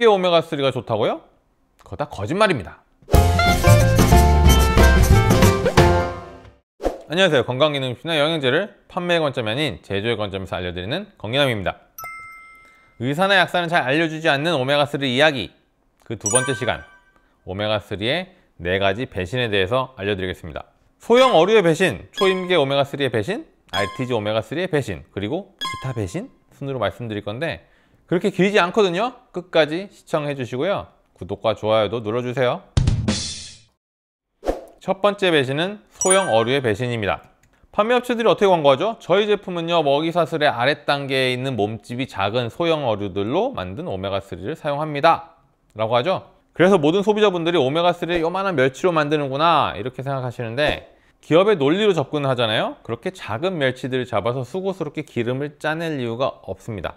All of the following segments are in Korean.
게 오메가3가 좋다고요? 그거 다 거짓말입니다. 안녕하세요. 건강기능식이나 품 영양제를 판매의 관점이 아닌 제조의 관점에서 알려드리는 건기남입니다. 의사나 약사는 잘 알려주지 않는 오메가3 이야기 그 두 번째 시간 오메가3의 네 가지 배신에 대해서 알려드리겠습니다. 소형 어류의 배신, 초임계 오메가3의 배신, RTG 오메가3의 배신, 그리고 기타 배신 순으로 말씀드릴 건데 그렇게 길지 않거든요 끝까지 시청해 주시고요 구독과 좋아요도 눌러주세요 첫 번째 배신은 소형 어류의 배신입니다 판매업체들이 어떻게 광고하죠? 저희 제품은요 먹이사슬의 아랫단계에 있는 몸집이 작은 소형 어류들로 만든 오메가3를 사용합니다 라고 하죠 그래서 모든 소비자분들이 오메가3를 요만한 멸치로 만드는구나 이렇게 생각하시는데 기업의 논리로 접근하잖아요 그렇게 작은 멸치들을 잡아서 수고스럽게 기름을 짜낼 이유가 없습니다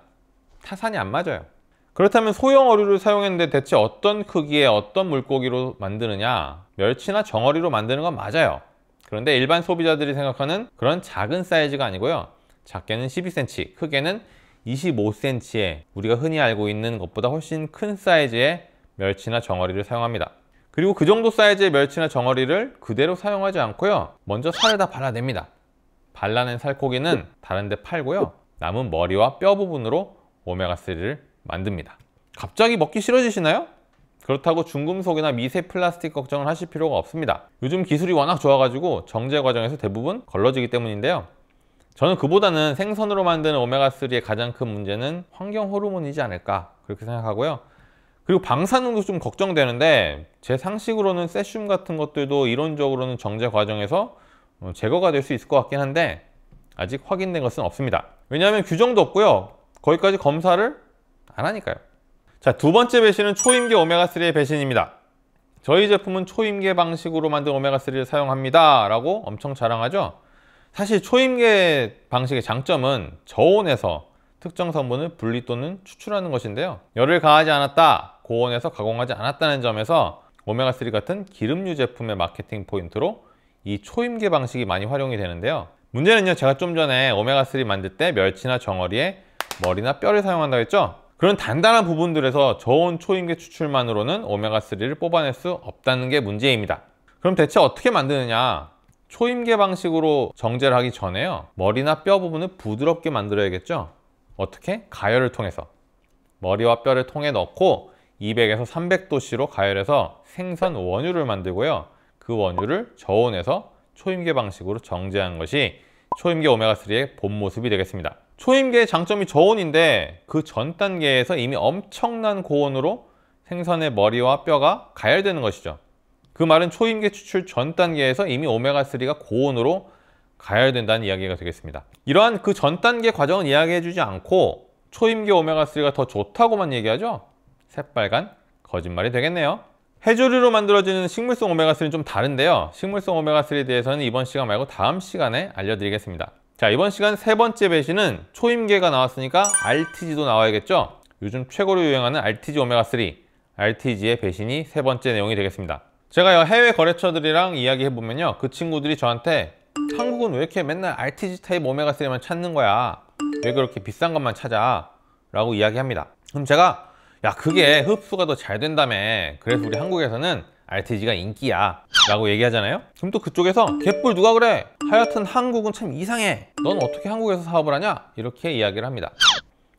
타산이 안 맞아요 그렇다면 소형 어류를 사용했는데 대체 어떤 크기의 어떤 물고기로 만드느냐 멸치나 정어리로 만드는 건 맞아요 그런데 일반 소비자들이 생각하는 그런 작은 사이즈가 아니고요 작게는 12cm 크게는 25cm의 우리가 흔히 알고 있는 것보다 훨씬 큰 사이즈의 멸치나 정어리를 사용합니다 그리고 그 정도 사이즈의 멸치나 정어리를 그대로 사용하지 않고요 먼저 살에다 발라냅니다 발라낸 살코기는 다른 데 팔고요 남은 머리와 뼈 부분으로 오메가3를 만듭니다. 갑자기 먹기 싫어지시나요? 그렇다고 중금속이나 미세 플라스틱 걱정을 하실 필요가 없습니다. 요즘 기술이 워낙 좋아가지고 정제 과정에서 대부분 걸러지기 때문인데요. 저는 그보다는 생선으로 만드는 오메가3의 가장 큰 문제는 환경 호르몬이지 않을까 그렇게 생각하고요. 그리고 방사능도 좀 걱정되는데 제 상식으로는 세슘 같은 것들도 이론적으로는 정제 과정에서 어, 제거가 될 수 있을 것 같긴 한데 아직 확인된 것은 없습니다. 왜냐하면 규정도 없고요. 거기까지 검사를 안 하니까요 자 두 번째 배신은 초임계 오메가3의 배신입니다 저희 제품은 초임계 방식으로 만든 오메가3를 사용합니다 라고 엄청 자랑하죠 사실 초임계 방식의 장점은 저온에서 특정 성분을 분리 또는 추출하는 것인데요 열을 가하지 않았다 고온에서 가공하지 않았다는 점에서 오메가3 같은 기름류 제품의 마케팅 포인트로 이 초임계 방식이 많이 활용이 되는데요 문제는요 제가 좀 전에 오메가3 만들 때 멸치나 정어리에 머리나 뼈를 사용한다고 했죠? 그런 단단한 부분들에서 저온 초임계 추출만으로는 오메가3를 뽑아낼 수 없다는 게 문제입니다. 그럼 대체 어떻게 만드느냐? 초임계 방식으로 정제를 하기 전에요. 머리나 뼈 부분을 부드럽게 만들어야겠죠? 어떻게? 가열을 통해서. 머리와 뼈를 통해 넣고 200에서 300도씨로 가열해서 생선 원유를 만들고요. 그 원유를 저온에서 초임계 방식으로 정제한 것이 초임계 오메가3의 본 모습이 되겠습니다. 초임계의 장점이 저온인데 그 전 단계에서 이미 엄청난 고온으로 생선의 머리와 뼈가 가열되는 것이죠. 그 말은 초임계 추출 전 단계에서 이미 오메가3가 고온으로 가열된다는 이야기가 되겠습니다. 이러한 그 전 단계 과정은 이야기해주지 않고 초임계 오메가3가 더 좋다고만 얘기하죠? 새빨간 거짓말이 되겠네요. 해조류로 만들어지는 식물성 오메가3는 좀 다른데요. 식물성 오메가3에 대해서는 이번 시간 말고 다음 시간에 알려드리겠습니다. 자 이번 시간 세 번째 배신은 초임계가 나왔으니까 RTG도 나와야겠죠? 요즘 최고로 유행하는 RTG 오메가3 RTG의 배신이 세 번째 내용이 되겠습니다 제가 해외 거래처들이랑 이야기해보면요 그 친구들이 저한테 한국은 왜 이렇게 맨날 RTG 타입 오메가3만 찾는 거야 왜 그렇게 비싼 것만 찾아 라고 이야기합니다 그럼 제가 야 그게 흡수가 더 잘 된다며 그래서 우리 한국에서는 RTG가 인기야 라고 얘기하잖아요 그럼 또 그쪽에서 개뿔 누가 그래 하여튼 한국은 참 이상해 넌 어떻게 한국에서 사업을 하냐 이렇게 이야기를 합니다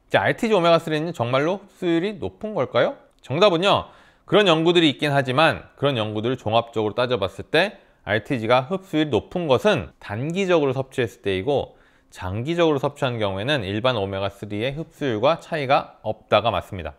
자, RTG 오메가3는 정말로 수율이 높은 걸까요? 정답은요 그런 연구들이 있긴 하지만 그런 연구들을 종합적으로 따져봤을 때 RTG가 흡수율이 높은 것은 단기적으로 섭취했을 때이고 장기적으로 섭취한 경우에는 일반 오메가3의 흡수율과 차이가 없다가 맞습니다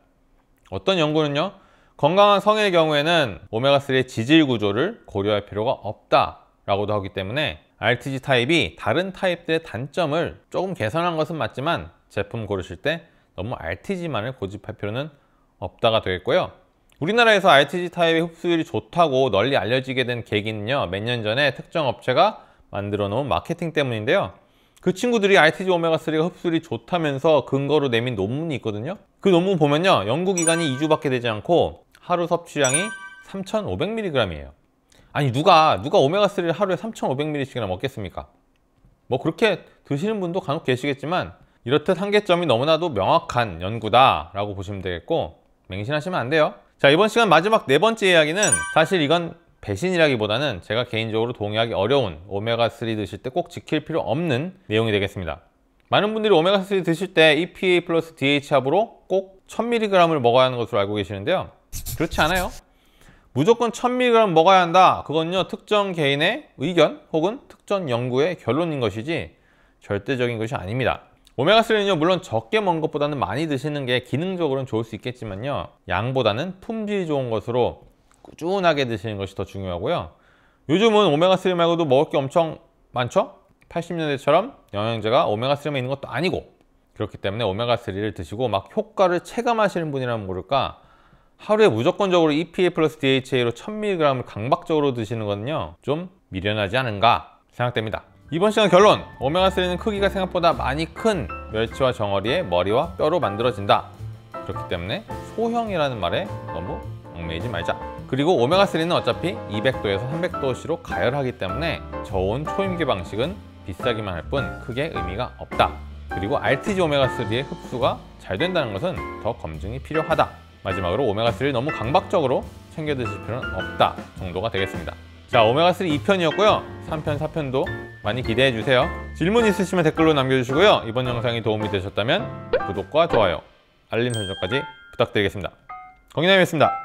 어떤 연구는요 건강한 성의 경우에는 오메가3의 지질 구조를 고려할 필요가 없다 라고도 하기 때문에 RTG 타입이 다른 타입들의 단점을 조금 개선한 것은 맞지만 제품 고르실 때 너무 RTG만을 고집할 필요는 없다가 되겠고요 우리나라에서 RTG 타입의 흡수율이 좋다고 널리 알려지게 된 계기는요 몇 년 전에 특정 업체가 만들어 놓은 마케팅 때문인데요 그 친구들이 RTG 오메가3가 흡수율이 좋다면서 근거로 내민 논문이 있거든요 그 논문 보면요 연구기간이 2주밖에 되지 않고 하루 섭취량이 3,500mg이에요. 아니 누가 누가 오메가3를 하루에 3,500mg씩이나 먹겠습니까? 뭐 그렇게 드시는 분도 간혹 계시겠지만 이렇듯 한계점이 너무나도 명확한 연구다라고 보시면 되겠고 맹신하시면 안 돼요. 자 이번 시간 마지막 네 번째 이야기는 사실 이건 배신이라기보다는 제가 개인적으로 동의하기 어려운 오메가3 드실 때 꼭 지킬 필요 없는 내용이 되겠습니다. 많은 분들이 오메가3 드실 때 EPA 플러스 DH합으로 a 꼭 1000mg을 먹어야 하는 것으로 알고 계시는데요. 그렇지 않아요. 무조건 1000mg 먹어야 한다. 그건요, 특정 개인의 의견 혹은 특정 연구의 결론인 것이지 절대적인 것이 아닙니다. 오메가3는요, 물론 적게 먹는 것보다는 많이 드시는 게 기능적으로는 좋을 수 있겠지만요, 양보다는 품질이 좋은 것으로 꾸준하게 드시는 것이 더 중요하고요. 요즘은 오메가3 말고도 먹을 게 엄청 많죠? 80년대처럼 영양제가 오메가3만 있는 것도 아니고 그렇기 때문에 오메가3를 드시고 막 효과를 체감하시는 분이라면 모를까 하루에 무조건적으로 EPA 플러스 DHA로 1000mg을 강박적으로 드시는 건요 좀 미련하지 않은가 생각됩니다 이번 시간 결론! 오메가3는 크기가 생각보다 많이 큰 멸치와 정어리의 머리와 뼈로 만들어진다 그렇기 때문에 소형이라는 말에 너무 얽매이지 말자 그리고 오메가3는 어차피 200도에서 300도씨로 가열하기 때문에 저온 초임기 방식은 비싸기만 할 뿐 크게 의미가 없다 그리고 RTG 오메가3의 흡수가 잘 된다는 것은 더 검증이 필요하다 마지막으로 오메가3를 너무 강박적으로 챙겨 드실 필요는 없다 정도가 되겠습니다. 자 오메가3 2편이었고요. 3편, 4편도 많이 기대해 주세요. 질문 있으시면 댓글로 남겨주시고요. 이번 영상이 도움이 되셨다면 구독과 좋아요, 알림 설정까지 부탁드리겠습니다. 건강하겠습니다.